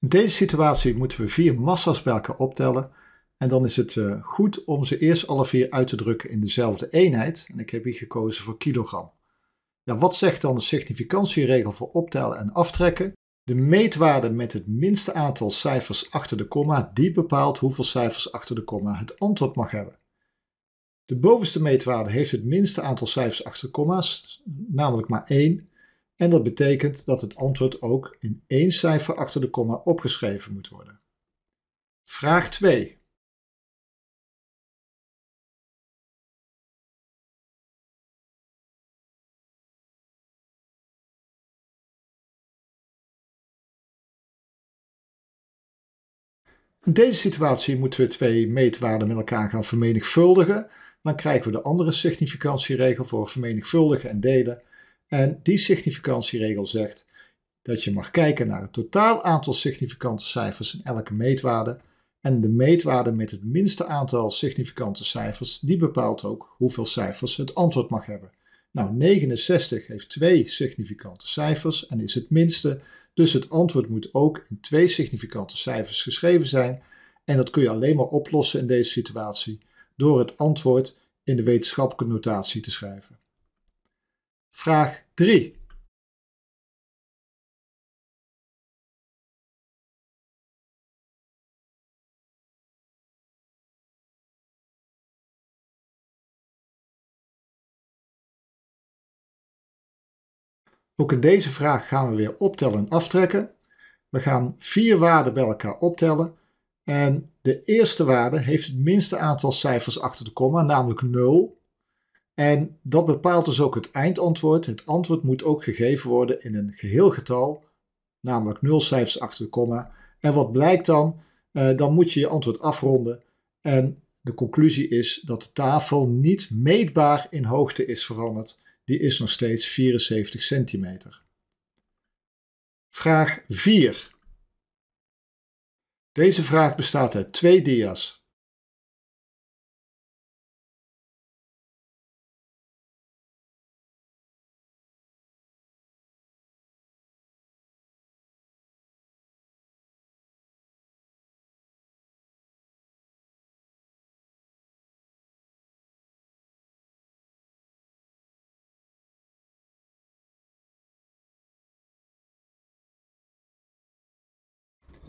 In deze situatie moeten we vier massa's bij elkaar optellen en dan is het eh, goed om ze eerst alle vier uit te drukken in dezelfde eenheid. En ik heb hier gekozen voor kilogram. Ja, wat zegt dan de significantieregel voor optellen en aftrekken? De meetwaarde met het minste aantal cijfers achter de komma, die bepaalt hoeveel cijfers achter de komma het antwoord mag hebben. De bovenste meetwaarde heeft het minste aantal cijfers achter de komma's, namelijk maar 1. En dat betekent dat het antwoord ook in één cijfer achter de komma opgeschreven moet worden. Vraag 2. In deze situatie moeten we twee meetwaarden met elkaar gaan vermenigvuldigen. Dan krijgen we de andere significantieregel voor vermenigvuldigen en delen en die significantieregel zegt dat je mag kijken naar het totaal aantal significante cijfers in elke meetwaarde. En de meetwaarde met het minste aantal significante cijfers, die bepaalt ook hoeveel cijfers het antwoord mag hebben. Nou, 69 heeft twee significante cijfers en is het minste, dus het antwoord moet ook in twee significante cijfers geschreven zijn. En dat kun je alleen maar oplossen in deze situatie door het antwoord in de wetenschappelijke notatie te schrijven. Vraag 3. Ook in deze vraag gaan we weer optellen en aftrekken. We gaan vier waarden bij elkaar optellen. En de eerste waarde heeft het minste aantal cijfers achter de komma, namelijk 0. En dat bepaalt dus ook het eindantwoord. Het antwoord moet ook gegeven worden in een geheel getal, namelijk cijfers achter de komma. En wat blijkt dan? Eh, dan moet je je antwoord afronden. En de conclusie is dat de tafel niet meetbaar in hoogte is veranderd. Die is nog steeds 74 centimeter. Vraag 4. Deze vraag bestaat uit twee dia's.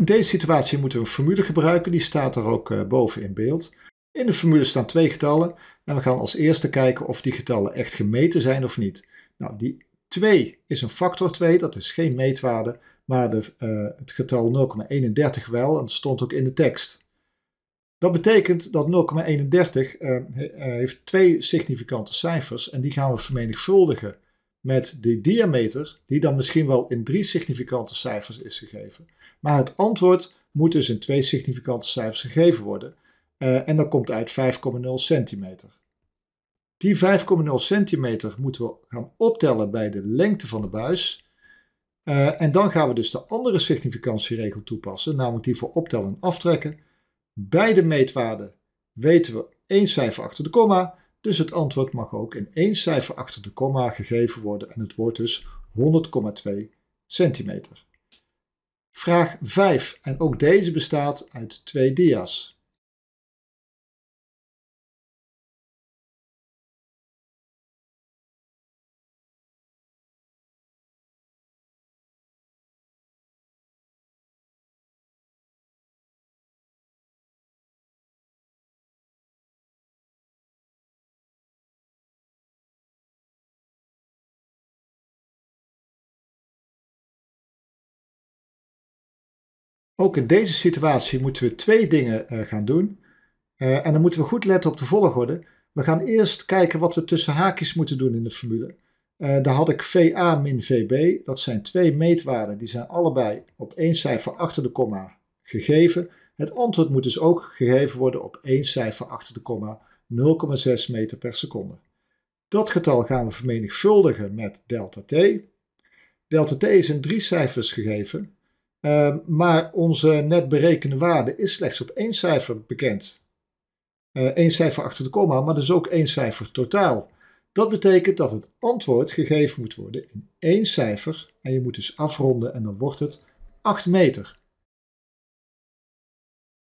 in deze situatie moeten we een formule gebruiken, die staat er ook eh, boven in beeld. In de formule staan twee getallen en we gaan als eerste kijken of die getallen echt gemeten zijn of niet. Nou, die 2 is een factor 2, dat is geen meetwaarde, maar de, eh, het getal 0,31 wel, en dat stond ook in de tekst. Dat betekent dat 0,31 eh, heeft twee significante cijfers en die gaan we vermenigvuldigen met de diameter, die dan misschien wel in drie significante cijfers is gegeven. Maar het antwoord moet dus in twee significante cijfers gegeven worden. Eh, en dan komt uit 5,0 centimeter. Die 5,0 centimeter moeten we gaan optellen bij de lengte van de buis. Eh, en dan gaan we dus de andere significantieregel toepassen, namelijk die voor optellen en aftrekken. Bij de meetwaarde weten we één cijfer achter de komma. Dus het antwoord mag ook in één cijfer achter de komma gegeven worden en het wordt dus 100,2 centimeter. Vraag 5 en ook deze bestaat uit twee dia's. Ook in deze situatie moeten we twee dingen eh, gaan doen. Eh, en dan moeten we goed letten op de volgorde. We gaan eerst kijken wat we tussen haakjes moeten doen in de formule. Uh, daar had ik VA min VB. Dat zijn twee meetwaarden. Die zijn allebei op één cijfer achter de komma gegeven. Het antwoord moet dus ook gegeven worden op één cijfer achter de komma 0,6 meter per seconde. Dat getal gaan we vermenigvuldigen met delta t. Delta t is in drie cijfers gegeven. Ehm, maar onze net berekende waarde is slechts op één cijfer bekend. Eén eh, cijfer achter de komma, maar dus ook één cijfer totaal. Dat betekent dat het antwoord gegeven moet worden in één cijfer. En je moet dus afronden en dan wordt het 8 meter.